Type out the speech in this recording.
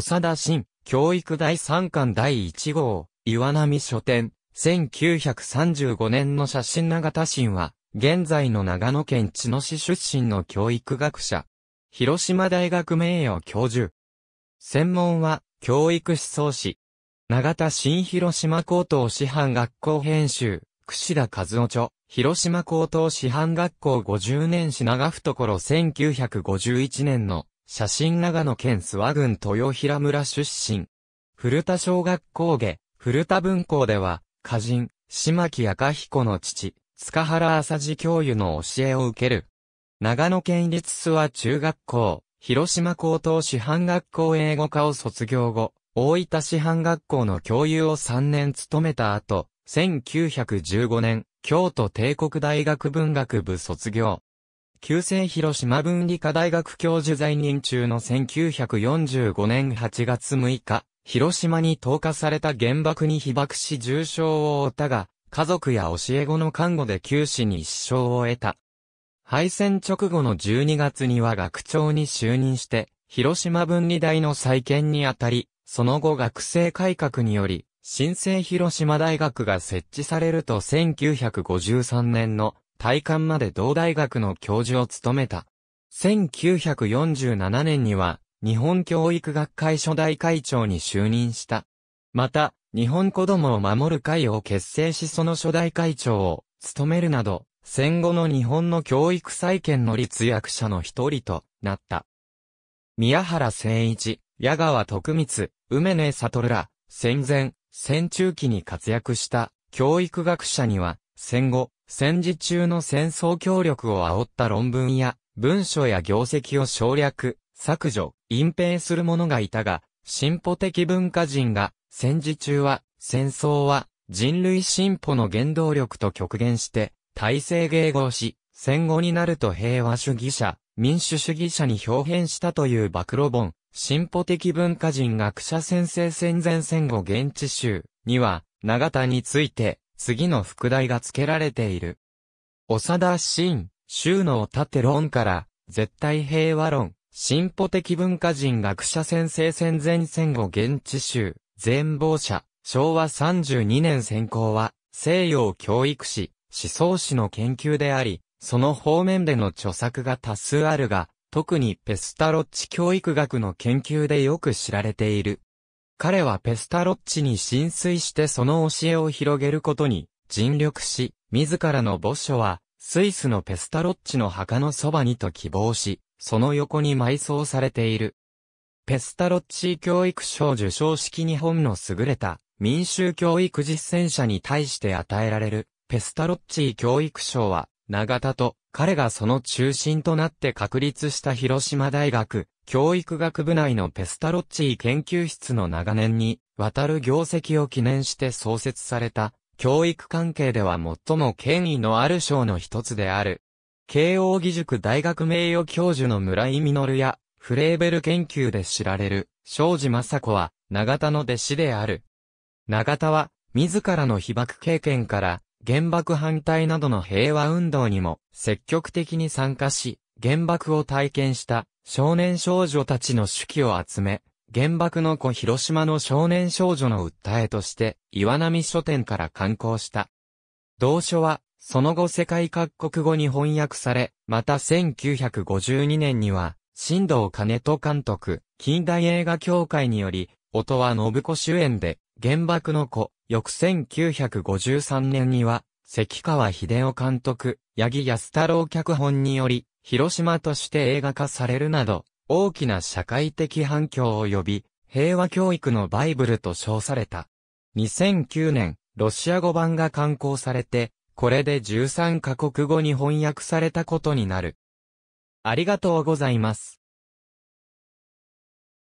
長田新、教育第3巻第1号、岩波書店、1935年の写真長田新は、現在の長野県茅野市出身の教育学者。広島大学名誉教授。専門は、教育思想史。長田新広島高等師範学校編集、串田和夫著、広島高等師範学校50年史長懐1951年の写真長野県諏訪郡豊平村出身。古田小学校下、古田文校では、歌人、島木赤彦の父、塚原浅治教諭の教えを受ける。長野県立諏訪中学校、広島高等師範学校英語科を卒業後、大分師範学校の教諭を3年務めた後、1915年、京都帝国大学文学部卒業。旧制広島文理科大学教授在任中の1945年8月6日、広島に投下された原爆に被爆し重傷を負ったが、家族や教え子の看護で九死に一生を得た。敗戦直後の12月には学長に就任して、広島分離大の再建にあたり、その後学生改革により、新生広島大学が設置されると1953年の退官まで同大学の教授を務めた。1947年には、日本教育学会初代会長に就任した。また、日本子供を守る会を結成しその初代会長を務めるなど、戦後の日本の教育再建の立役者の一人となった。宮原誠一、矢川徳光、梅根悟ら、戦前、戦中期に活躍した教育学者には、戦後、戦時中の戦争協力を煽った論文や、文書や業績を省略、削除、隠蔽する者がいたが、進歩的文化人が、戦時中は、戦争は、人類進歩の原動力と極限して、体制迎合し、戦後になると平和主義者、民主主義者に表変したという暴露本、進歩的文化人学者先生戦前戦後現地集には、長田について、次の副題が付けられている。長田新、州の立て論から、絶対平和論、進歩的文化人学者先生戦前戦後現地集、全貌者、昭和32年選考は、西洋教育史、思想史の研究であり、その方面での著作が多数あるが、特にペスタロッチ教育学の研究でよく知られている。彼はペスタロッチに浸水してその教えを広げることに尽力し、自らの墓所はスイスのペスタロッチの墓のそばにと希望し、その横に埋葬されている。ペスタロッチ教育賞受賞式日本の優れた民衆教育実践者に対して与えられるペスタロッチ教育賞は、長田と彼がその中心となって確立した広島大学教育学部内のペスタロッチー研究室の長年に、渡る業績を記念して創設された、教育関係では最も権威のある賞の一つである。慶応義塾大学名誉教授の村井実や、フレーベル研究で知られる、庄司雅子は、長田の弟子である。長田は、自らの被爆経験から、原爆反対などの平和運動にも積極的に参加し、原爆を体験した少年少女たちの手記を集め、原爆の子広島の少年少女の訴えとして、岩波書店から刊行した。同書は、その後世界各国語に翻訳され、また1952年には、新藤兼人監督、近代映画協会により、音は信子主演で、原爆の子、翌1953年には、関川秀夫監督、八木安太郎脚本により、広島として映画化されるなど、大きな社会的反響を呼び、平和教育のバイブルと称された。2009年、ロシア語版が刊行されて、これで13カ国語に翻訳されたことになる。ありがとうございます。